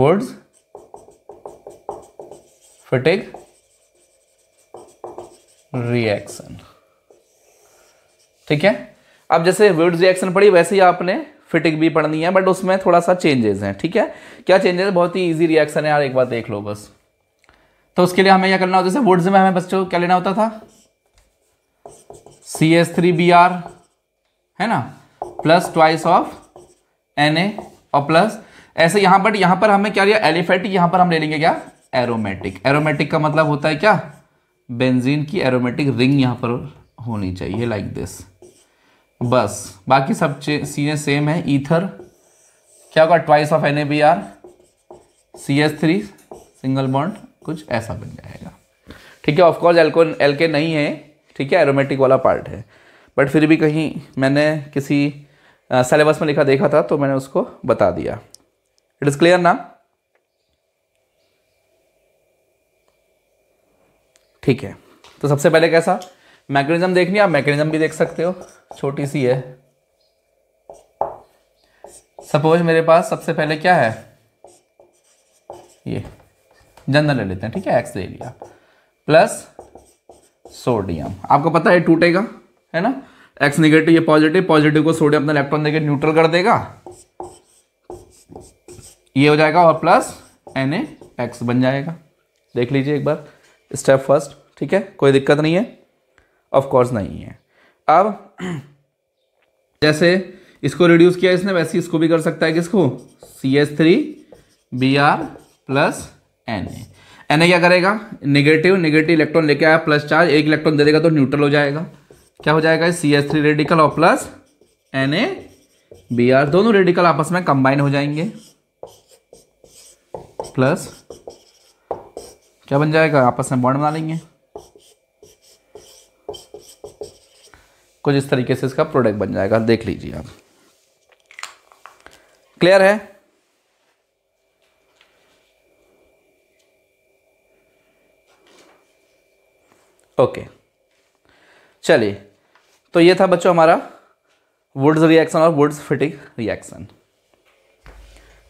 words fatigue reaction ठीक है अब जैसे वर्ड्स रिएक्शन पढ़ी वैसे ही आपने फिटिंग भी पढ़नी है बट उसमें थोड़ा सा चेंजेस हैं ठीक है क्या चेंजेस बहुत ही इजी रिएक्शन है यार एक बार देख लो बस तो उसके लिए हमें यह करना होता है वर्ड्स में हमें बच्चों क्या लेना होता था C S three B R है ना plus twice of N A और प्लस ऐसे यहाँ बट यहाँ पर हमें क्या लिया एलिफेटिक यहाँ पर हम ले लेंगे क्या एरोमेटिक एरोमेटिक का मतलब होता है क्या बेंजीन की एरोमेटिक रिंग यहाँ पर होनी चाहिए लाइक दिस बस बाकी सब चीज़ें सेम है ईथर क्या होगा twice of N A B R C S three single bond कुछ ऐसा बन जाएगा ठीक है ऑफकोर्स एल्को एल के नहीं है ठीक है एरोमेटिक वाला पार्ट है बट फिर भी कहीं मैंने किसी सिलेबस में लिखा देखा था तो मैंने उसको बता दिया इट इज क्लियर ना ठीक है तो सबसे पहले कैसा मैकेनिज्म देखनी आप मैकेनिज्म भी देख सकते हो छोटी सी है सपोज मेरे पास सबसे पहले क्या है ये जनरल ले लेते हैं ठीक है एक्स ले लिया प्लस सोडियम आपको पता है टूटेगा है ना एक्स निगेटिव ये पॉजिटिव पॉजिटिव को सोडियम अपना इलेक्ट्रॉन देकर न्यूट्रल कर देगा ये हो जाएगा और प्लस एन ए एक्स बन जाएगा देख लीजिए एक बार स्टेप फर्स्ट ठीक है कोई दिक्कत नहीं है ऑफकोर्स नहीं है अब जैसे इसको रिड्यूस किया इसने वैसे इसको भी कर सकता है किसको C S three B R plus N A N A क्या करेगा नेगेटिव नेगेटिव इलेक्ट्रॉन लेके आया प्लस चार्ज एक इलेक्ट्रॉन दे देगा तो न्यूट्रल हो जाएगा क्या हो जाएगा सी एस थ्री रेडिकल और plus N A B R दोनों रेडिकल आपस में कंबाइन हो जाएंगे प्लस क्या बन जाएगा आपस में बॉन्ड बना लेंगे कुछ इस तरीके से इसका प्रोडक्ट बन जाएगा देख लीजिए आप क्लियर है ओके चलिए तो ये था बच्चों हमारा वुड्स रिएक्शन और वुड्स फिटिंग रिएक्शन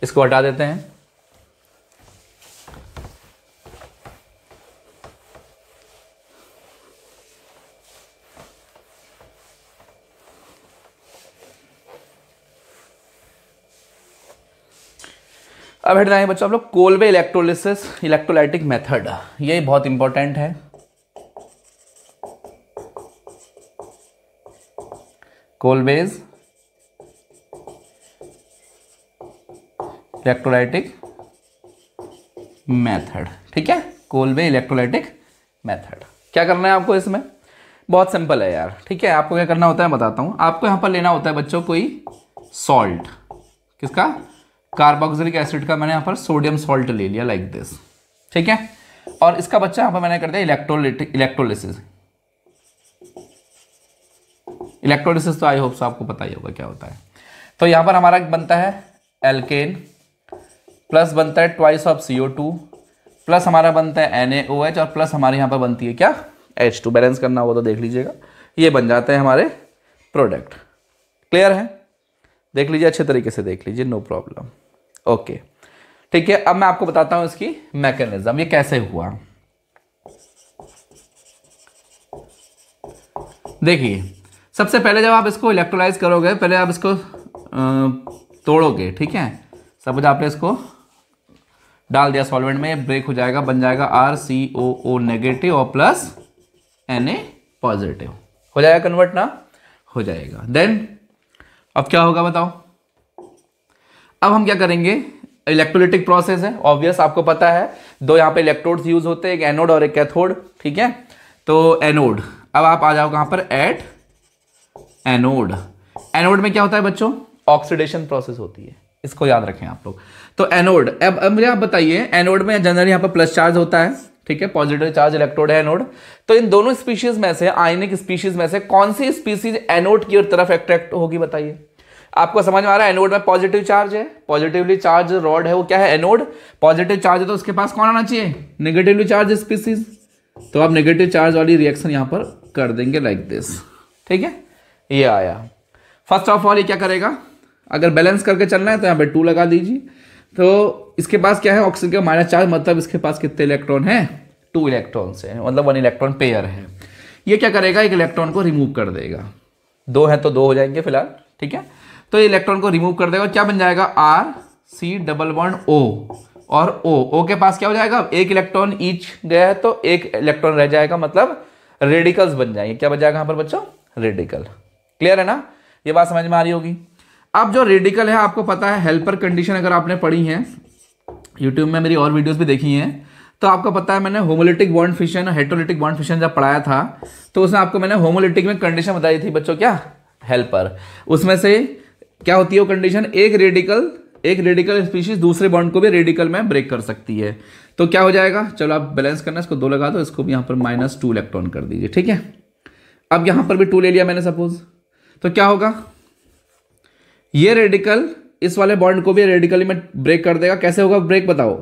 इसको हटा देते हैं अब हेड रहेंगे बच्चों आप लोग कोलवे इलेक्ट्रोलिसिस इलेक्ट्रोलाइटिक मेथड ये बहुत इंपॉर्टेंट है कोलवेज इलेक्ट्रोलाइटिक मेथड ठीक है कोलवे इलेक्ट्रोलाइटिक मेथड क्या करना है आपको इसमें बहुत सिंपल है यार ठीक है आपको क्या करना होता है बताता हूँ आपको यहाँ पर लेना होता है बच्चों कोई सॉल्ट किसका कार्बोक्सिलिक एसिड का मैंने यहाँ पर सोडियम सॉल्ट ले लिया लाइक दिस ठीक है और इसका बच्चा यहाँ पर मैंने कर दिया इलेक्ट्रोलिटिक इलेक्ट्रोलिसिस इलेक्ट्रोलिसिस तो आई होप सो आपको पता ही होगा क्या होता है तो यहाँ पर हमारा बनता है एल्केन प्लस बनता है ट्वाइस ऑफ सी प्लस हमारा बनता है एन और प्लस हमारे यहाँ पर बनती है क्या एच टू बैलेंस करना हो तो देख लीजिएगा ये बन जाते हैं हमारे प्रोडक्ट क्लियर है देख लीजिए अच्छे तरीके से देख लीजिए नो प्रॉब्लम ओके ठीक है अब मैं आपको बताता हूं इसकी मैकेनिज्म ये कैसे हुआ देखिए सबसे पहले जब आप इसको इलेक्ट्रोलाइज करोगे पहले आप इसको तोड़ोगे ठीक है सपोज आपने इसको डाल दिया सॉल्वेंट में ब्रेक हो जाएगा बन जाएगा R C O O negative और प्लस एन ए पॉजिटिव हो जाएगा कन्वर्ट ना हो जाएगा देन अब क्या होगा बताओ अब हम क्या करेंगे इलेक्ट्रोलिटिक प्रोसेस है ऑब्वियस आपको पता है दो यहाँ पे इलेक्ट्रोड्स यूज होते हैं एक एनोड और एक कैथोड ठीक है तो एनोड अब आप आ जाओ कहां पर एट एनोड एनोड में क्या होता है बच्चों ऑक्सीडेशन प्रोसेस होती है इसको याद रखें आप लोग तो एनोड अब अब मुझे आप बताइए एनोड में जनरली यहाँ पर प्लस चार्ज होता है ठीक है पॉजिटिव चार्ज इलेक्ट्रोड है एनोड तो इन दोनों स्पीशीज में से आयनिक स्पीशीज में से कौन सी स्पीशीज एनोड की तरफ अट्रैक्ट होगी बताइए आपको समझ में आ रहा है एनोड में पॉजिटिव चार्ज है पॉजिटिवली चार्ज रॉड है वो क्या है एनोड पॉजिटिव चार्ज है तो उसके पास कौन आना चाहिए नेगेटिवली चार्ज स्पीसीज तो आप नेगेटिव चार्ज वाली रिएक्शन यहां पर कर देंगे लाइक दिस ठीक है ये आया फर्स्ट ऑफ ऑल ये क्या करेगा अगर बैलेंस करके चलना है तो यहां पर टू लगा दीजिए तो इसके पास क्या है ऑक्सीजन का माइनस चार्ज मतलब इसके पास कितने इलेक्ट्रॉन है टू इलेक्ट्रॉन से मतलब वन इलेक्ट्रॉन पेयर है ये क्या करेगा एक इलेक्ट्रॉन को रिमूव कर देगा दो है तो दो हो जाएंगे फिलहाल ठीक है तो ये इलेक्ट्रॉन को रिमूव कर देगा क्या बन जाएगा R C double one O और ओ ओ के पास क्या हो जाएगा एक इलेक्ट्रॉन ईच गया तो एक इलेक्ट्रॉन रह जाएगा मतलब रेडिकल्स बन जाएंगे क्या बन जाएगा यहां पर बच्चों रेडिकल क्लियर है ना ये बात समझ में आ रही होगी अब जो रेडिकल है आपको पता है हेल्पर कंडीशन अगर आपने पढ़ी है यूट्यूब में मेरी और वीडियोज भी देखी है तो आपको पता है मैंने homolytic bond fission heterolytic bond fission जब पढ़ाया था तो उसमें आपको मैंने होमोलिटिक में कंडीशन बताई थी बच्चों क्या हेल्पर उसमें से क्या होती है वो कंडीशन एक रेडिकल एक रेडिकल स्पीशीज दूसरे बॉन्ड को भी रेडिकल में ब्रेक कर सकती है तो क्या हो जाएगा चलो आप बैलेंस करना इसको दो लगा दो इसको भी यहां पर माइनस टू इलेक्ट्रॉन कर दीजिए ठीक है अब यहां पर भी टू ले लिया मैंने सपोज तो क्या होगा ये रेडिकल इस वाले बॉन्ड को भी रेडिकली में ब्रेक कर देगा कैसे होगा ब्रेक बताओ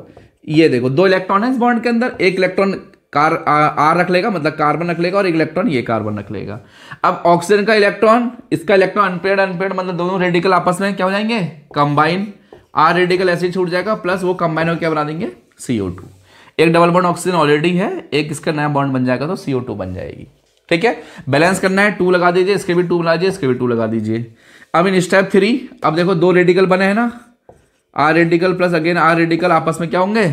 ये देखो दो इलेक्ट्रॉन है इस बॉन्ड के अंदर एक इलेक्ट्रॉन कार आर रख लेगा मतलब कार्बन रख लेगा और एक इलेक्ट्रॉन ये कार्बन रख लेगा अब ऑक्सीजन का इलेक्ट्रॉन इसका इलेक्ट्रॉन अनपेड अनपेड मतलब दोनों रेडिकल आपस में क्या हो जाएंगे कंबाइन आर रेडिकल ऐसे छूट जाएगा प्लस वो कंबाइन होकर क्या बना देंगे सीओ एक डबल बॉन्ड ऑक्सीजन ऑलरेडी है एक इसका नया बॉन्ड बन जाएगा तो सीओ बन जाएगी ठीक है बैलेंस करना है टू लगा दीजिए इसके भी टू बना दीजिए इसके भी टू लगा दीजिए अब इन स्टेप थ्री अब देखो दो रेडिकल बने हैं ना R radical plus again R radical आपस में क्या होंगे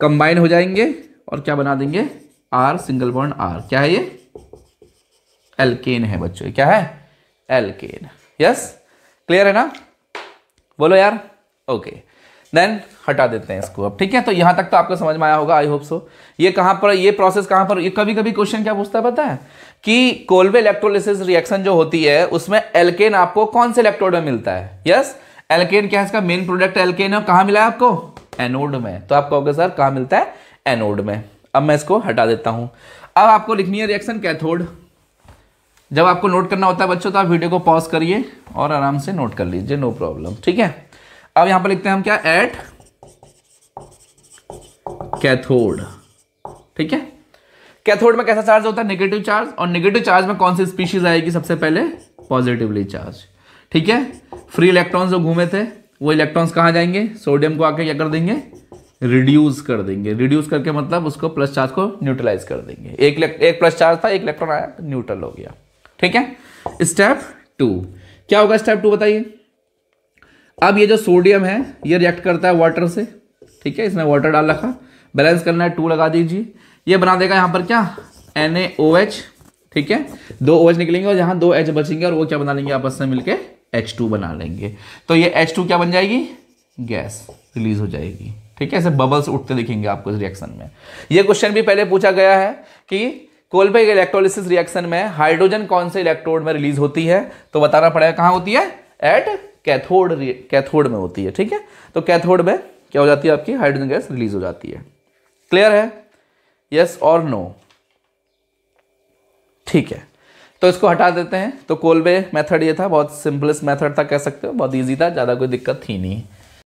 कंबाइन हो जाएंगे और क्या बना देंगे आर सिंगल बॉन्ड आर क्या है ये एलकेन है बच्चों क्या है एलकेन यस क्लियर है ना बोलो यार ओके okay. देन हटा देते हैं इसको अब ठीक है तो यहां तक तो आपको समझ में आया होगा आई होप सो ये कहां पर ये प्रोसेस कहां पर ये कभी कभी क्वेश्चन क्या पूछता है पता है कि कोलवे इलेक्ट्रोलिसिस रिएक्शन जो होती है उसमें एलकेन आपको कौन से इलेक्ट्रोड में मिलता है यस एलकेन क्या है इसका मेन प्रोडक्ट एलकेन है कहाँ मिला है आपको एनोड में तो आप कहोगे सर कहा मिलता है एनोड में अब मैं इसको हटा देता हूं अब आपको लिखनी है रिएक्शन कैथोड जब आपको नोट करना होता है बच्चों तो आप वीडियो को पॉज करिए और आराम से नोट कर लीजिए नो प्रॉब्लम ठीक है अब यहां पर लिखते हैं हम क्या एट कैथोड ठीक है कैथोड में कैसा चार्ज होता है नेगेटिव चार्ज और नेगेटिव चार्ज में कौन सी स्पीशीज आएगी सबसे पहले पॉजिटिवली चार्ज ठीक है फ्री इलेक्ट्रॉन्स जो घूमे थे वो इलेक्ट्रॉन्स कहाँ जाएंगे सोडियम को आके क्या कर देंगे रिड्यूस कर देंगे रिड्यूस करके मतलब उसको प्लस चार्ज को न्यूट्रलाइज कर देंगे एक एक प्लस चार्ज था एक इलेक्ट्रॉन आया तो न्यूट्रल हो गया ठीक है स्टेप टू क्या होगा स्टेप टू बताइए अब ये जो सोडियम है ये रिएक्ट करता है वाटर से ठीक है इसमें वाटर डाल रखा बैलेंस करना है टू लगा दीजिए ये बना देगा यहां पर क्या एन ठीक है दो ओ निकलेंगे और यहां दो एच बचेंगे और वो क्या बना लेंगे आपस में मिलकर एच बना लेंगे तो ये एच क्या बन जाएगी गैस रिलीज हो जाएगी ठीक है ऐसे बबल्स उठते दिखेंगे आपको इस रिएक्शन में यह क्वेश्चन भी पहले पूछा गया है कि कोलबेग इलेक्ट्रोलिसिस रिएक्शन में हाइड्रोजन कौन से इलेक्ट्रोड में रिलीज होती है तो बताना पड़ेगा कहां होती है एट कैथोड कैथोड में होती है ठीक है तो कैथोड में क्या हो जाती है आपकी हाइड्रोजन गैस रिलीज हो जाती है क्लियर है यस और नो ठीक है तो इसको हटा देते हैं तो कोलबे मेथड ये था बहुत सिंपलेस्ट मेथड था कह सकते हो बहुत इजी था ज़्यादा कोई दिक्कत थी नहीं